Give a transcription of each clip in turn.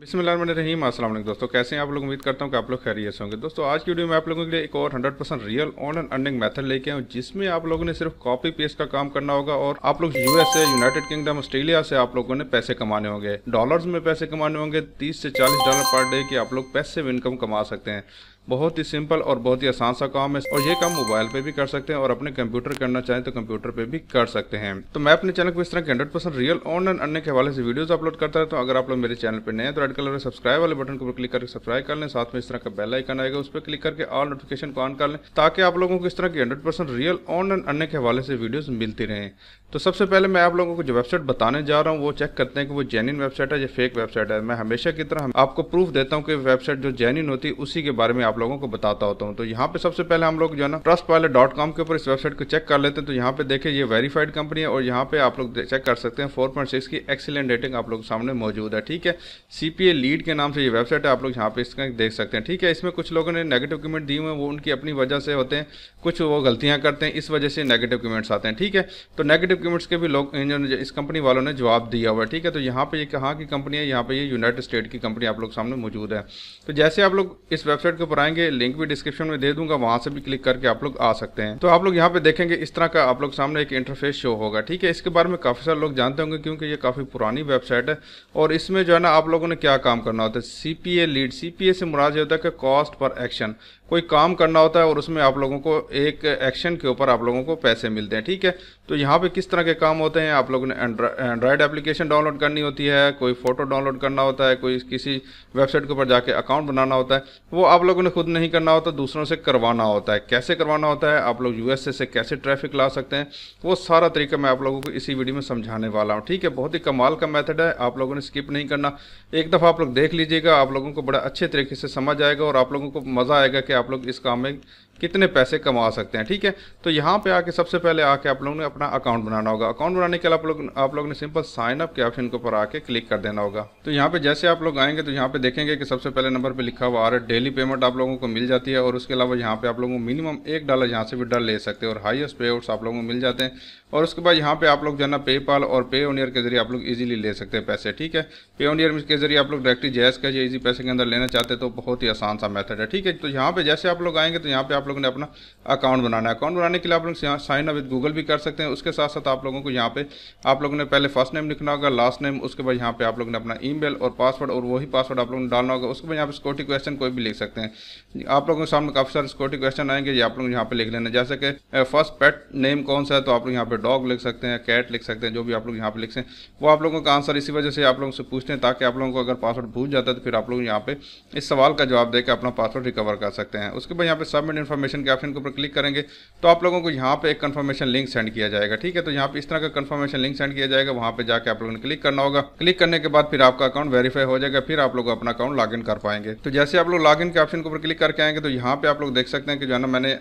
बिसमीम असल दोस्तों कैसे हैं आप लोग उम्मीद करता हूं कि आप लोग खैरियत होंगे दोस्तों आज की वीडियो में आप लोगों के लिए एक और 100 percent real online earning method लेके हूँ जिसमें आप लोगों ने सिर्फ कॉपी पेस्ट का काम करना होगा और आप लोग यूएसए यूनाइटेड किंगडम ऑस्ट्रेलिया से आप लोगों ने पैसे कमाने होंगे डॉलर में पैसे कमाने होंगे तीस से चालीस डॉलर पर डे के आप लोग पैसे इनकम कमा सकते हैं बहुत ही सिंपल और बहुत ही आसान सा काम है और ये काम मोबाइल पे भी कर सकते हैं और अपने कंप्यूटर करना चाहें तो कंप्यूटर पे भी कर सकते हैं तो मैं अपने चैनल को इस तरह के हंड्रेड परसेंट रियल ऑनलाइन अन्य के हवाले से वीडियोस अपलोड करता रहता हूँ अगर आप लोग मेरे चैनल पर नए तो रेड कलर सब्सक्राइब वाले बटन को क्लिक करके सब्सक्राइब कर लें साथ में इस तरह का बेल आइकन आएगा उस पर क्लिक करके ऑल नोटिफिकेशन को ऑन कर लें ताकि आप लोगों को इस तरह की हंड्रेड रियल ऑनलाइन अन्य के हवाले से वीडियोज मिलती रहे तो सबसे पहले मैं आप लोगों को जो वेबसाइट बताने जा रहा हूँ वो चेक करते हैं कि वो जेन्यन वेबसाइट है या फेक वेबसाइट है मैं हमेशा की तरह आपको प्रूफ देता हूँ कि वेबसाइट जो जेन्यन होती है उसी के बारे में आप लोगों को बताता होता हूँ तो यहाँ पे सबसे पहले हम लोग जो है ना ट्रस्ट पायलट डॉट कॉम के ऊपर इस वेबसाइट को चेक कर लेते हैं तो यहाँ पे देखिए ये वेरीफाइड कंपनी है और यहाँ पे आप लोग चेक कर सकते हैं फोर की एक्सीलेंट रेटिंग आप लोग सामने मौजूद है ठीक है सी लीड के नाम से ये वेबसाइट है आप लोग यहाँ पे इसका देख सकते हैं ठीक है इसमें कुछ लोगों ने नेगेटिव कमेंट दिए हुए हैं वो उनकी अपनी वजह से होते हैं कुछ वो गलतियाँ करते हैं इस वजह से नेगेटिव कमेंट्स आते हैं ठीक है तो नेगेटिव डॉक्यूमेंट्स के भी लोग इन्होंने इस कंपनी वालों ने जवाब दिया हुआ है ठीक है तो यहाँ पे ये यह कहाँ की कंपनी है यहाँ पे ये यूनाइटेड स्टेट की कंपनी आप लोग सामने मौजूद है तो जैसे आप लोग इस वेबसाइट के ऊपर आएंगे लिंक भी डिस्क्रिप्शन में दे दूंगा वहाँ से भी क्लिक करके आप लोग आ सकते हैं तो आप लोग यहाँ पे देखेंगे इस तरह का आप लोग सामने एक इंटरफेस शो होगा ठीक है इसके बारे में काफ़ी सारे लोग जानते होंगे क्योंकि ये काफ़ी पुरानी वेबसाइट है और इसमें जो है ना आप लोगों ने क्या काम करना होता है सी लीड सी से मुराद ये होता है कि कॉस्ट पर एक्शन कोई काम करना होता है और उसमें आप लोगों को एक एक्शन के ऊपर आप लोगों को पैसे मिलते हैं ठीक है तो यहाँ पे किस तरह के काम होते हैं आप लोगों ने एंड्रॉयड एप्लीकेशन डाउनलोड करनी होती है कोई फ़ोटो डाउनलोड करना होता है कोई किसी वेबसाइट के ऊपर जाके अकाउंट बनाना होता है वो आप लोगों ने खुद नहीं करना होता दूसरों से करवाना होता है कैसे करवाना होता है आप लोग यू से कैसे ट्रैफिक ला सकते हैं वो सारा तरीका मैं आप लोगों को इसी वीडियो में समझाने वाला हूँ ठीक है बहुत ही कमाल का मैथड है आप लोगों ने स्किप नहीं करना एक दफ़ा आप लोग देख लीजिएगा आप लोगों को बड़ा अच्छे तरीके से समझ आएगा और आप लोगों को मज़ा आएगा कि आप लोग इस काम में कितने पैसे कमा सकते हैं ठीक है तो यहाँ पे आके सबसे पहले आके आप लोगों ने अपना अकाउंट बनाना होगा अकाउंट बनाने के लिए आप लोग आप लोगों ने सिंपल साइन अप के ऑप्शन के ऊपर आके क्लिक कर देना होगा तो यहाँ पे जैसे आप लोग आएंगे तो यहाँ पे देखेंगे कि सबसे पहले नंबर पर लिखा हुआ आ रहा है डेली पेमेंट आप लोगों को मिल जाती है और उसके अलावा यहाँ पे आप लोगों को मिनिमम एक डॉलर यहाँ से भी ले सकते हैं और हाइएस्ट पे आप लोगों को मिल जाते हैं और उसके बाद यहाँ पे आप लोग जो है ना पेपाल और पे ऑनियर के जरिए आप लोग इजीली ले सकते हैं पैसे ठीक है पे ऑनियर के जरिए आप लोग डायरेक्टली जैस का इजी पैसे के अंदर लेना चाहते हैं तो बहुत ही आसान सा मेथड है ठीक है तो यहाँ पे जैसे आप लोग आएंगे तो यहाँ पे आप लोगों ने अपना अकाउंट बनाना है अकाउंट बनाने के लिए आप लोग यहाँ साइन अप विद गूगल भी कर सकते हैं उसके साथ साथ आप लोगों को यहाँ पे आप लोगों ने पहले फर्स्ट नेम लिखना होगा लास्ट नेम उसके बाद यहाँ पे आप लोगों ने अपना ईमेल और पासवर्ड और वही पासवर्ड आप लोगों ने डालना होगा उसके बाद यहाँ पे सिक्योरिटी क्वेश्चन कोई भी लिख सकते हैं आप लोगों के सामने काफ़ी सारे सिक्योरिटी क्वेश्चन आएंगे ये आप लोग यहाँ पे लिख लेना जैसे कि फर्स्ट पेट नेम कौन सा है तो आप लोग यहाँ पे डॉग लिख सकते हैं कैट लिख सकते हैं जो भी आप लोग यहाँ पे लिख सकते हैं वो आप लोगों का आंसर इसी वजह से आप लोगों से पूछते हैं ताकि आप लोगों को अगर पासवर्ड भूल जाता है तो फिर आप लोग यहाँ पे इस सवाल का जवाब देकर अपना पासवर्ड रिकवर कर सकते हैं उसके बाद यहाँ पे सबमिट इन्फॉर्मेशन कन्फर्मेशन के ऑप्शन के ऊपर क्लिक करेंगे तो आप लोगों को यहाँ पे एक कन्फर्मेशन लिंक सेंड किया जाएगा ठीक है तो यहाँ पे इस तरह का कन्फर्मेशन लिंक सेंड किया जाएगा वहाँ पे जाकर आप लोगों ने क्लिक करना होगा क्लिक करने के बाद फिर आपका अकाउंट वेरीफाई हो जाएगा फिर आप लोग अपना अकाउंट लॉग कर पाएंगे तो जैसे आप लोग लॉग के ऑप्शन के ऊपर क्लिक करके आएंगे तो यहाँ पे आप लोग देख सकते हैं कि जो है ना मैंने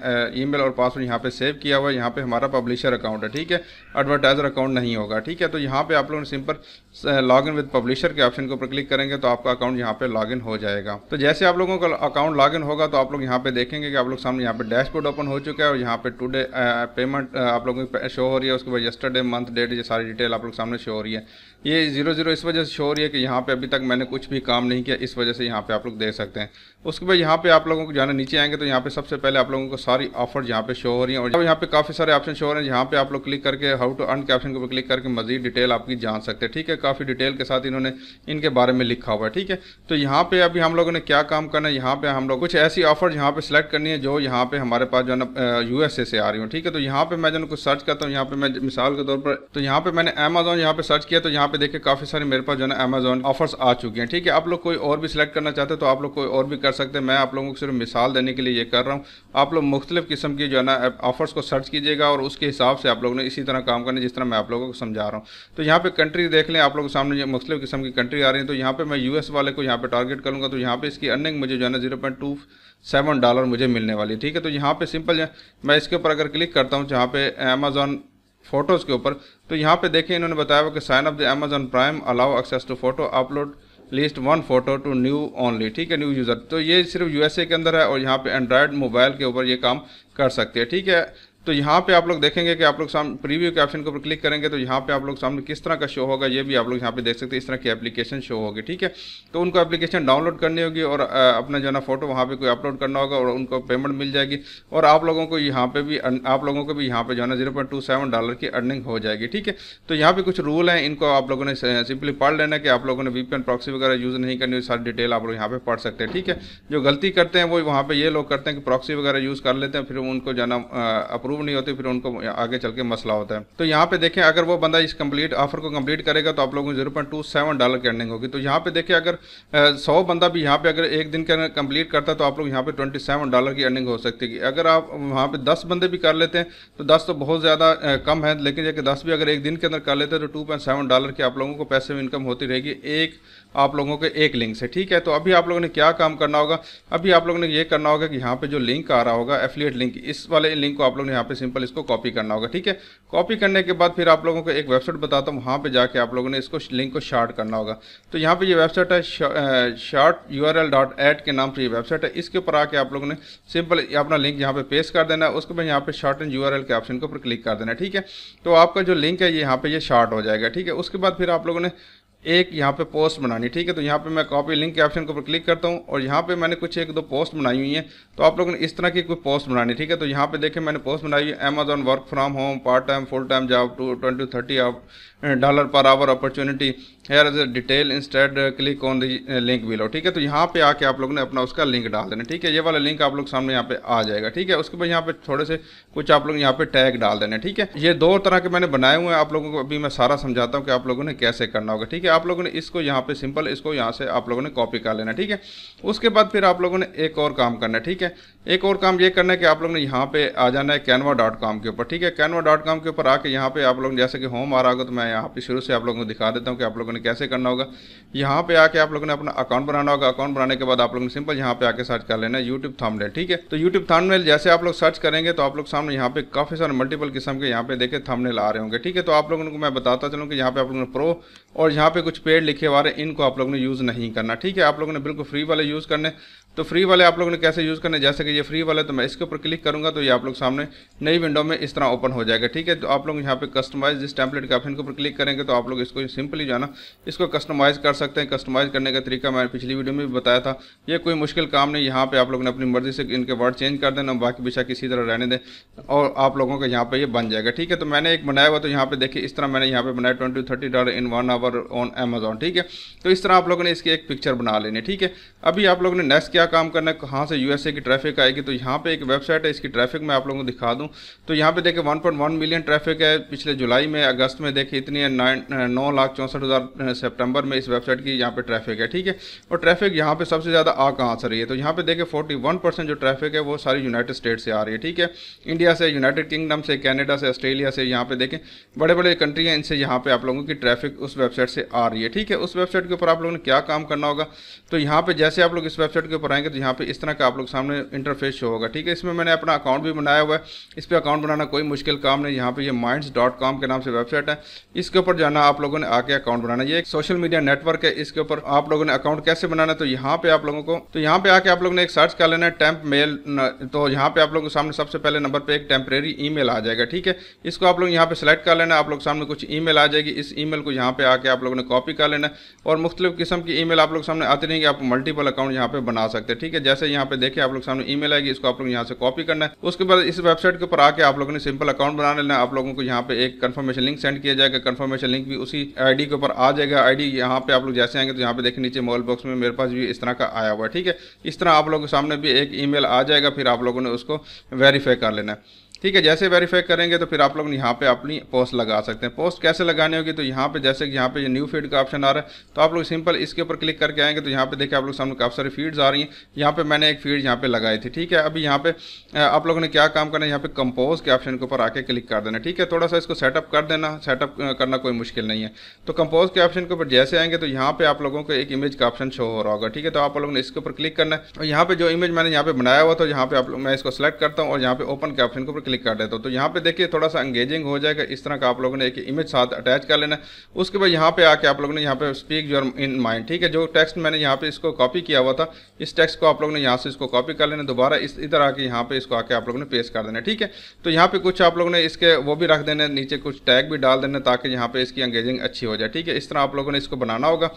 ई और पासवर्ड यहाँ पे सेव किया हुआ है यहाँ पे हमारा पब्लिशर अकाउंट है ठीक है एडवर्टाइजर अकाउंट नहीं होगा ठीक है तो यहाँ पे आप लोगों ने simple log in with publisher के ऑप्शन के ऊपर क्लिक करेंगे तो आपका अकाउंट यहाँ पे लॉग हो जाएगा तो जैसे आप लोगों का अकाउंट लॉग होगा तो आप लोग यहाँ पे देखेंगे कि आप लोग सामने यहाँ पे डैशबोर्ड ओपन हो चुका है और यहाँ पे टुडे पेमेंट आप लोगों की शो हो रही है उसके बाद यस्टरडे मंथ डेट ये सारी डिटेल आप लोग सामने शो हो रही है ये जीरो जीरो इस वजह से शो हो रही है कि यहाँ पे अभी तक मैंने कुछ भी काम नहीं किया इस वजह से यहाँ पे आप लोग देख सकते हैं उसके बाद यहाँ पे आप लोगों को जाना नीचे आएंगे तो यहाँ पे सबसे पहले आप लोगों को सारी ऑफर यहाँ पे शो हो रही है और यहाँ पे काफ़ी सारे ऑप्शन शो हो रहे हैं जहाँ पे आप लोग क्लिक करके हाउ टू अर्न के ऑप्शन को क्लिक करके मजीद डिटेल आपकी जान सकते हैं ठीक है काफ़ी डिटेल के साथ इन्होंने इनके बारे में लिखा हुआ है ठीक है तो यहाँ पे अभी हम लोगों ने क्या काम करना है यहाँ पे हम लोग कुछ ऐसी ऑफर यहाँ पे सिलेक्ट करनी है जो यहाँ पे हमारे पास जो है ना यू से आ रही हूँ ठीक है तो यहाँ पे मैं जो कुछ सर्च करता हूँ यहाँ पे मैं मिसाल के तौर पर तो यहाँ पे मैंने अमेजोन यहाँ पे सर्च किया तो यहाँ पे देखे काफ़ी सारे मेरे पास जो है ना अमेजोन ऑफर्स आ चुके हैं ठीक है आप लोग कोई और भी सिलेक्ट करना चाहते हो तो आप लोग कोई और भी कर सकते हैं मैं आप लोगों को सिर्फ मिसाल देने के लिए ये कर रहा हूँ आप लोग मुख्तलिफ़ किस्म की जो है ना ऑफर्स को सर्च कीजिएगा और उसके हिसाब से आप लोगों ने इसी तरह काम करना जिस तरह मैं आप लोगों को समझा रहा हूँ तो यहाँ पर कंट्री देख लें आप लोगों के सामने मुख्तलिफ़ किस्म की कंट्री आ रही है तो यहाँ पर मैं यू वाले को यहाँ पर टारगेट करूँगा तो यहाँ पर इसकी अर्निंग मुझे जो है ना जीरो सेवन डॉलर मुझे मिलने वाली है ठीक है तो यहाँ पे सिंपल मैं इसके ऊपर अगर क्लिक करता हूँ जहाँ पे अमेजोन फोटोज़ के ऊपर तो यहाँ पे देखें इन्होंने बताया हुआ कि sign up the Amazon Prime allow access to photo upload list one photo to new only ठीक है न्यू यूज़र तो ये सिर्फ यूएसए के अंदर है और यहाँ पे एंड्रॉयड मोबाइल के ऊपर ये काम कर सकते हैं ठीक है तो यहाँ पे आप लोग देखेंगे कि आप लोग सामने प्रीव्यू के ऑप्शन के ऊपर क्लिक करेंगे तो यहाँ पे आप लोग सामने किस तरह का शो होगा ये भी आप लोग यहाँ पे देख सकते हैं इस तरह की एप्लीकेशन शो होगी ठीक है तो उनको एप्लीकेशन डाउनलोड करनी होगी और अपना जो है ना फोटो वहाँ पे कोई अपलोड करना होगा और उनको पेमेंट मिल जाएगी और आप लोगों को यहाँ पे भी आप लोगों को भी यहाँ पे जो है ना जीरो डॉलर की अर्निंग हो जाएगी ठीक है तो यहाँ पे कुछ रूल हैं इनको आप लोगों ने सिंपली पढ़ लेना कि आप लोगों ने वीपीएन प्रॉक्सी वगैरह यूज़ नहीं करनी सारी डिटेल आप लोग यहाँ पे पढ़ सकते हैं ठीक है जो गलती करते हैं वो वहाँ पर ये लोग करते हैं कि प्रॉक्सी वगैरह यूज़ कर लेते हैं फिर उनको जाना ना अप्रूव नहीं होती फिर उनको आगे चल के मसला होता है तो यहाँ पे देखें अगर वो बंदा इस कंप्लीट ऑफर को कंप्लीट करेगा तो आप लोगों को zero point two seven dollar की अर्निंग होगी तो यहाँ पे देखें अगर सौ बंदा भी यहाँ पे अगर एक दिन के अंदर कंप्लीट करता है तो आप लोग यहाँ पे ट्वेंटी सेवन डॉलर की अर्निंग हो सकती है अगर आप वहाँ पे दस बंदे भी कर लेते हैं तो दस तो बहुत ज़्यादा कम है लेकिन जैसे दस भी अगर एक दिन के अंदर कर लेते हैं तो टू पॉइंट सेवन डॉलर की आप लोगों को पैसे में इनकम होती रहेगी एक आप लोगों के एक लिंक से ठीक है तो अभी आप लोगों ने क्या काम करना होगा अभी आप लोगों ने ये करना होगा कि यहाँ पे जो लिंक आ रहा होगा एफिलिएट लिंक इस वाले लिंक को आप लोगों ने यहाँ पे सिंपल इसको कॉपी करना होगा ठीक है कॉपी करने के बाद फिर आप लोगों को एक वेबसाइट बताता हूँ वहाँ पर जाके आप लोगों ने इसको लिंक को शार्ट करना होगा तो यहाँ पर ये वेबसाइट है शार्ट यू के नाम से ये वेबसाइट है इसके ऊपर आके आप लोगों ने सिंपल अपना लिंक यहाँ पे पेस्ट कर देना है उसके बाद यहाँ पे शार्ट एंड यू के ऑप्शन के ऊपर क्लिक कर देना है ठीक है तो आपका जो लिंक है ये यहाँ पर ये शार्ट हो जाएगा ठीक है उसके बाद फिर आप लोगों ने एक यहाँ पे पोस्ट बनानी ठीक है तो यहाँ पे मैं कॉपी लिंक के ऑप्शन के ऊपर क्लिक करता हूँ और यहाँ पे मैंने कुछ एक दो पोस्ट बनाई हुई है तो आप लोगों ने इस तरह की कोई पोस्ट बनानी ठीक है तो यहाँ पे देखें मैंने पोस्ट बनाई हुई है Amazon work from home part time full time job to twenty thirty dollar per hour opportunity here as a detail instead click on the link below ठीक है तो यहाँ पे आके आप लोगों ने अपना उसका लिंक डाल देना ठीक है ये वाला लिंक आप लोग सामने यहाँ पे आ जाएगा ठीक है उसके बाद यहाँ पे थोड़े से कुछ आप लोग यहाँ पे टैग डाल देना ठीक है ये दो तरह के मैंने बनाए हुए हैं आप लोगों को अभी मैं सारा समझाता हूँ कि आप लोगों ने कैसे करना होगा ठीक है आप लोगों ने इसको यहाँ पे सिंपल इसको यहाँ से आप लोगों ने कॉपी कर लेना ठीक है उसके बाद फिर आप लोगों ने एक और काम करना ठीक है एक और काम ये करना है कि आप लोग ने यहाँ पे आ जाना है कैनवा डॉट कॉम के ऊपर ठीक है कैनवा डॉट कॉम के ऊपर आके यहाँ पे आप लोग जैसे कि होम आ रहा होगा तो मैं यहाँ पे शुरू से आप लोगों को दिखा देता हूँ कि आप लोगों ने कैसे करना होगा यहाँ पे आके आप लोगों ने अपना अकाउंट बनाना होगा अकाउंट बनाने के बाद आप लोगों ने सिंपल यहाँ पे आके सर्च कर लेना है यूट्यूब थंबनेल ठीक है तो यूट्यूब थंबनेल जैसे आप लोग सर्च करेंगे तो आप लोग सामने यहाँ पे काफ़ी सारे मल्टीपल किस्म के यहाँ पे देखे थामनेल आ रहे होंगे ठीक है तो आप लोगों को मैं बताता चलूँ कि यहाँ पे आप लोगों ने प्रो और यहाँ पे कुछ पेड लिखे हुआ रहे इनको आप लोगों ने यूज़ नहीं करना ठीक है आप लोगों ने बिल्कुल फ्री वाले यूज़ करने तो फ्री वाले आप लोगों ने कैसे यूज़ करने जैसे कि ये फ्री वाला तो मैं इसके ऊपर क्लिक करूँगा तो ये आप लोग सामने नई विंडो में इस तरह ओपन हो जाएगा ठीक है तो आप लोग यहाँ पे कस्टमाइज जिस टैंपलेट के ऑप्शन के ऊपर क्लिक करेंगे तो आप लोग इसको सिंपली जो है ना इसको कस्टमाइज कर सकते हैं कस्टमाइज करने का तरीका मैंने पिछली वीडियो में भी बताया था ये कोई मुश्किल काम नहीं यहाँ पर आप लोग ने अपनी मर्जी से इनके वर्ड चेंज कर देना बाकी विषय किसी तरह रहने दें और आप लोगों का यहाँ पर ये बन जाएगा ठीक है तो मैंने एक बनाया हुआ तो यहाँ पर देखिए इस तरह मैंने यहाँ पर बनाया twenty thirty dollar in one hour on Amazon ठीक है तो इस तरह आप लोगों ने इसकी एक पिक्चर बना लेनी ठीक है अभी आप लोगों ने नेक्स्ट क्या काम करना है कहाँ से यूएसए की ट्रैफिक ट्रैफिक आएगी तो यहाँ पे एक वेबसाइट है इसकी ट्रैफिक मैं आप लोगों को दिखा दूँ तो यहाँ पे देखें 1.1 मिलियन ट्रैफिक है पिछले जुलाई में अगस्त में देखें इतनी है नौ लाख चौंसठ हज़ार सेप्टेम्बर में इस वेबसाइट की यहाँ पर ट्रैफिक है ठीक है और ट्रैफिक यहाँ पर सबसे ज़्यादा आ कहाँ से रही है तो यहाँ पर देखें फोर्टी जो ट्रैफिक है वो सारी यूनाइटेड स्टेट से आ रही है ठीक है इंडिया से यूनाइटेड किंगडम से कैनेडा से ऑस्ट्रेलिया से यहाँ पर देखें बड़े बड़े कंट्री हैं इनसे यहाँ पर आप लोगों की ट्रैफिक उस वेबसाइट से आ रही है ठीक है उस वेबसाइट के ऊपर आप लोगों ने क्या काम करना होगा तो यहाँ पर जैसे आप लोग इस वेबसाइट के ऊपर आएंगे तो यहाँ पर इस तरह का आप लोग सामने इंटर इंटरफेस शो होगा ठीक है इसमें मैंने अपना अकाउंट भी बनाया हुआ है इस पर अकाउंट बनाना कोई मुश्किल काम नहीं यहाँ पे ये माइंड्स डॉट कॉम के नाम से वेबसाइट है इसके ऊपर जाना आप लोगों ने आके अकाउंट बनाना ये एक सोशल मीडिया नेटवर्क है इसके ऊपर आप लोगों ने अकाउंट कैसे बनाना है तो यहाँ पे आप लोगों को तो यहाँ पे आके आप लोगों ने एक सर्च कर लेना है टेम्प मेल तो यहाँ पे आप लोगों के सामने सबसे पहले नंबर पर एक टेम्परेरी ई आ जाएगा ठीक है इसको आप लोग यहाँ पे सेलेक्ट कर लेना आप लोग सामने कुछ ई आ जाएगी इस ई को यहाँ पे आके आप लोगों ने कॉपी कर लेना और मुख्तलिफ किस्म की ई आप लोग सामने आती रहेंगे आप मल्टीपल अकाउंट यहाँ पे बना सकते हैं ठीक है जैसे यहाँ पे देखिए आप लोग सामने ई ईमेल आएगी इसको आप लोग यहाँ से कॉपी करना है उसके बाद इस वेबसाइट के ऊपर आके आप लोगों ने सिंपल अकाउंट बना लेना है आप लोगों को यहाँ पे एक कंफर्मेशन लिंक सेंड किया जाएगा कंफर्मेशन लिंक भी उसी आईडी के ऊपर आ जाएगा आईडी यहाँ पे आप लोग जैसे आएंगे तो यहाँ पे देखिए नीचे मोबाइल बॉक्स में मेरे पास भी इस तरह का आया हुआ है ठीक है इस तरह आप लोगों के सामने भी एक ई आ जाएगा फिर आप लोगों ने उसको वेरीफाई कर लेना है ठीक है जैसे वेरीफाई करेंगे तो फिर आप लोग यहाँ पे अपनी पोस्ट लगा सकते हैं पोस्ट कैसे लगाने होगी तो यहाँ पे जैसे कि यहाँ पे न्यू फीड का ऑप्शन आ रहा है तो आप लोग सिंपल इसके ऊपर क्लिक करके आएंगे तो यहाँ पे देखिए आप लोग सामने काफ़ी सारी फीड्स आ रही हैं यहाँ पे मैंने एक फीड यहाँ पे लगाई थी ठीक है अभी यहाँ पे आप लोगों ने क्या काम करना है यहाँ पे कंपोज के ऑप्शन के ऊपर आके क्लिक कर देना ठीक है थोड़ा सा इसको सेटअप कर देना सेटअप करना कोई मुश्किल नहीं है तो कंपोज के ऑप्शन के ऊपर जैसे आएंगे तो यहाँ पे आप लोगों को एक इमेज का ऑप्शन शो हो रहा होगा ठीक है तो आप लोगों ने इसके ऊपर क्लिक करना है और यहाँ पे जो इमेज मैंने यहाँ पे बनाया हुआ था यहाँ पे आप लोग मैं इसको सेलेक्ट करता हूँ और यहाँ पे ओपन के ऑप्शन के ऊपर क्लिक कर देता हूँ तो यहाँ पे देखिए थोड़ा सा एंगेजिंग हो जाएगा इस तरह का आप लोगों ने एक इमेज साथ अटैच कर लेना उसके बाद यहाँ पे आके आप लोगों ने यहाँ पे स्पीक योर इन माइंड ठीक है जो टेक्स्ट मैंने यहाँ पे इसको कॉपी किया हुआ था इस टेक्स्ट को आप लोगों ने यहाँ से इसको कॉपी कर लेना दोबारा इस इधर आके यहाँ पे इसको आके आप लोगों ने पेस्ट कर देना ठीक है तो यहाँ पे कुछ आप लोगों ने इसके वो भी रख देने नीचे कुछ टैग भी डाल देने ताकि यहाँ पे इसकी एंगेजिंग अच्छी हो जाए ठीक है इस तरह आप लोगों ने इसको बनाना होगा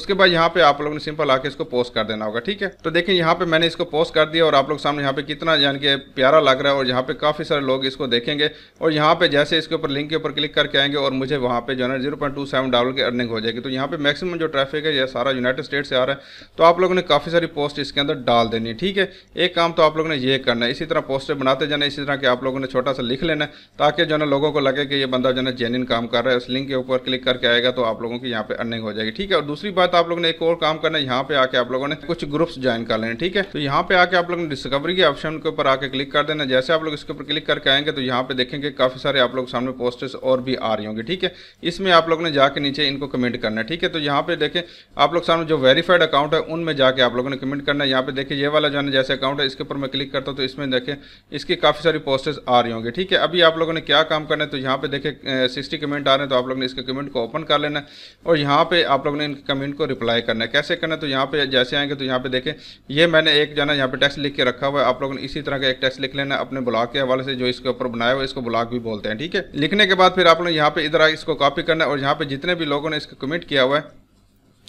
उसके बाद यहाँ पे आप लोगों ने सिंपल आके इसको पोस्ट कर देना होगा ठीक है तो देखिए यहाँ पे मैंने इसको पोस्ट कर दिया और आप लोग सामने यहाँ पे कितना यानी कि प्यारा लग रहा है और यहाँ पे काफ़ी सारे लोग इसको देखेंगे और यहाँ पे जैसे इसके ऊपर लिंक के ऊपर क्लिक करके आएंगे और मुझे वहाँ पे जो है zero point two seven dollar की अर्निंग हो जाएगी तो यहाँ पे मैक्सिमम जो ट्रैफिक है यह सारा यूनाइटेड स्टेट से आ रहा है तो आप लोगों ने काफ़ी सारी पोस्ट इसके अंदर डाल देनी है ठीक है एक काम तो आप लोगों ने ये करना है इसी तरह पोस्टर बनाते जाना इसी तरह के आप लोगों ने छोटा सा लिख लेना है ताकि जो है लोगों को लगे कि ये बंदा जो है ना जेन्यन काम कर रहा है उस लिंक के ऊपर क्लिक करके आएगा तो आप लोगों की यहाँ पे अर्निंग हो जाएगी ठीक है और दूसरी बात आप लोगों ने एक और काम करना है यहाँ पे आके आप लोगों ने कुछ ग्रुप्स ज्वाइन कर लेना ठीक है तो यहाँ पे आके आप लोगों ने डिस्कवरी के ऑप्शन के ऊपर आके क्लिक कर देना जैसे आप लोग इसके ऊपर क्लिक करके आएंगे तो यहाँ पे देखेंगे काफ़ी सारे आप लोग सामने पोस्टर्स और भी आ रही होंगे ठीक है इसमें आप लोगों ने जाके नीचे इनको कमेंट करना है ठीक है तो यहाँ पे देखें आप लोग सामने जो वेरीफाइड अकाउंट है उनमें जाके आप लोगों ने कमेंट करना है यहाँ पे देखिए ये वाला जो जैसे अकाउंट है इसके ऊपर मैं क्लिक करता हूँ तो इसमें देखें इसकी काफ़ी सारी पोस्टर्स आ रही होंगे ठीक है अभी आप लोगों ने क्या काम करना है तो यहाँ पे देखें सिक्सटी कमेंट आ रहे हैं तो आप लोग ने इसके कमेंट को ओपन कर लेना और यहाँ पर आप लोगों ने इनके कमेंट को रिप्लाई करना है कैसे करना है तो यहाँ पे जैसे आएंगे तो यहाँ पे देखें ये मैंने एक जो है यहाँ पे टेक्स्ट लिख के रखा हुआ है आप लोगों ने इसी तरह का एक टेक्स्ट लिख लेना अपने ब्लॉक के हवाले से जो इसके ऊपर बनाया हुआ इसको ब्लॉग भी बोलते हैं ठीक है लिखने के बाद फिर आप लोग यहाँ पे इधर इसको कॉपी करना है और यहाँ पे जितने भी लोगों ने इसको कमेंट किया हुआ है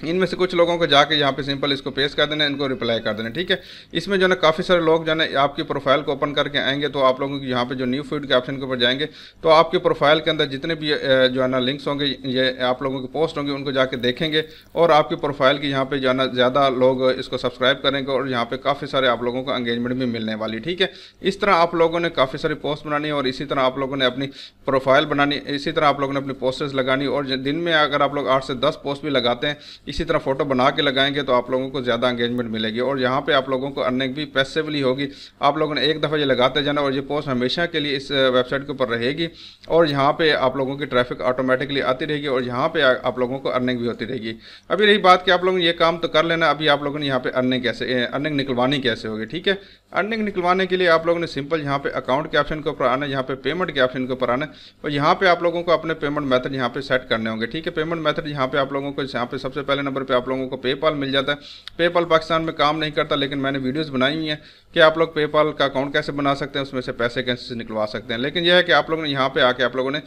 इनमें से कुछ लोगों को जाके यहाँ पे सिंपल इसको पेश कर देना इनको रिप्लाई कर देना ठीक है इसमें जो है ना काफ़ी सारे लोग जो है ना आपकी प्रोफाइल को ओपन करके आएंगे तो आप लोगों की यहाँ पे जो न्यू फीड के ऑप्शन के ऊपर जाएंगे तो आपके प्रोफाइल के अंदर जितने भी जो है ना लिंक्स होंगे ये आप लोगों की पोस्ट होंगे उनको जाके देखेंगे और आपकी प्रोफाइल की यहाँ पर जो है ना ज़्यादा लोग इसको सब्सक्राइब करेंगे और यहाँ पर काफ़ी सारे आप लोगों को एंगेजमेंट भी मिलने वाली ठीक है इस तरह आप लोगों ने काफ़ी सारी पोस्ट बनानी और इसी तरह आप लोगों ने अपनी प्रोफाइल बनानी इसी तरह आप लोगों ने अपनी पोस्टर्स लगानी और दिन में अगर आप लोग आठ से दस पोस्ट भी लगाते हैं इसी तरह फ़ोटो बना के लगाएंगे तो आप लोगों को ज़्यादा एंगेजमेंट मिलेगी और यहाँ पे आप लोगों को अर्निंग भी पैसेबली होगी आप लोगों ने एक दफ़ा ये लगाते जाना और ये पोस्ट हमेशा के लिए इस वेबसाइट के ऊपर रहेगी और यहाँ पर आप लोगों की ट्रैफिक ऑटोमेटिकली आती रहेगी और यहाँ पर आप लोगों को अर्निंग भी होती रहेगी अभी रही बात कि आप लोगों ने ये काम तो कर लेना अभी आप लोगों ने यहाँ पर अर्निंग कैसे अर्निंग निकलवानी कैसे होगी ठीक है अर्निंग निकलवाने के लिए आप लोगों ने सिंपल यहाँ पे अकाउंट के ऑप्शन के ऊपर आना है यहाँ पे पेमेंट के ऑप्शन के ऊपर आना है और यहाँ पे आप लोगों को अपने पेमेंट मेथड यहाँ पे सेट करने होंगे ठीक है पेमेंट मेथड यहाँ पे आप लोगों को यहाँ पे सबसे पहले नंबर पे आप लोगों को पेपाल मिल जाता है पेपाल पाकिस्तान में काम नहीं करता लेकिन मैंने वीडियोज़ बनाई हुई हैं कि आप लोग पेपाल का अकाउंट कैसे बना सकते हैं उसमें से पैसे कैसे निकलवा सकते हैं लेकिन यह है कि आप लोगों ने यहाँ पर आके आप लोगों ने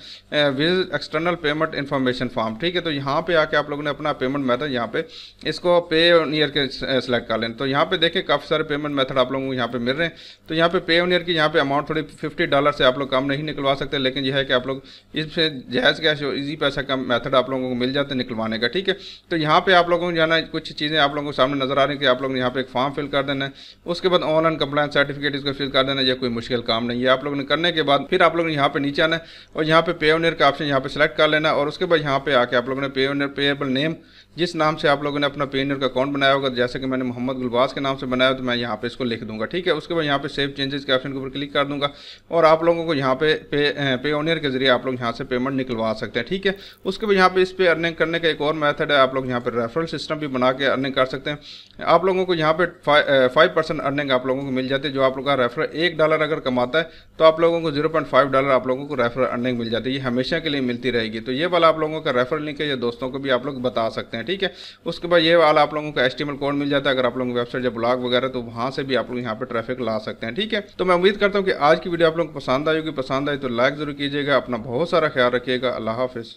with external payment information form ठीक है तो यहाँ पर आके आप लोगों ने अपना पेमेंट मैथड यहाँ पे इसको पे नियर के सेलेक्ट कर लेना तो यहाँ पे देखें काफ़ी सारे पेमेंट मैथड आप लोगों को यहाँ पे मिल रहे हैं तो यहाँ पे पे ऑनियर की यहाँ पे अमाउंट थोड़ी फिफ्टी डॉलर से आप लोग कम नहीं निकलवा सकते लेकिन यह है कि आप लोग इससे जहेज कैश और ईजी पैसा का मैथड आप लोगों को मिल जाता है निकलवाने का ठीक है तो यहाँ पर आप लोगों को जाना कुछ चीज़ें आप लोगों को सामने नजर आ रही है कि आप लोग यहाँ पर एक फॉर्म फिल कर देना है उसके बाद ऑनलाइन कंप्लाइंस सर्टिफिकेट इसको फिल कर देना यह कोई मुश्किल काम नहीं है आप लोगों ने करने के बाद फिर आप लोग यहाँ पर नीचे आना है और यहाँ पे ऑनियर का ऑप्शन यहाँ पर सेलेक्ट कर लेना और उसके बाद यहाँ पे आके आप लोगों ने पेवनियर पेएबल नेम जिस नाम से आप लोगों ने अपना पेवनियर का अकाउंट बनाया होगा जैसे कि मैंने मोहम्मद गुलबाज के नाम से बनाया तो मैं यहाँ पे इसको लिख दूंगा ठीक ठीक है उसके बाद यहाँ पे सेव चेंजेस के ऑप्शन के ऊपर क्लिक कर दूंगा और आप लोगों को यहाँ पे पे पे ऑनियर के जरिए आप लोग यहाँ से पेमेंट निकलवा सकते हैं ठीक है उसके बाद यहाँ पे इस पे अर्निंग करने का एक और मेथड है आप लोग यहाँ पे रेफरल सिस्टम भी बना के अर्निंग कर सकते हैं आप लोगों को यहाँ पे फाइव परसेंट अर्निंग आप लोगों को मिल जाती है जो आप लोग का रेफर एक डॉलर अगर कमाता है तो आप लोगों को जीरो पॉइंट फाइव डॉलर आप लोगों को रेफर अर्निंग मिल जाती है ये हमेशा के लिए मिलती रहेगी तो ये वाला आप लोगों का रेफर लिंक है या दोस्तों को भी आप लोग बता सकते हैं ठीक है उसके बाद ये वाला आप लोगों को एस्टिमेट कोड मिल जाता है अगर आप लोगों को वेबसाइट या ब्लॉग वगैरह तो वहाँ से भी आप लोग यहाँ पर ट्रैफिक ला सकते हैं ठीक है तो मैं उम्मीद करता हूँ कि आज की वीडियो आप लोग को पसंद आई होगी पसंद आई तो लाइक जरूर कीजिएगा अपना बहुत सारा ख्याल रखिएगा अल्लाह हाफिज़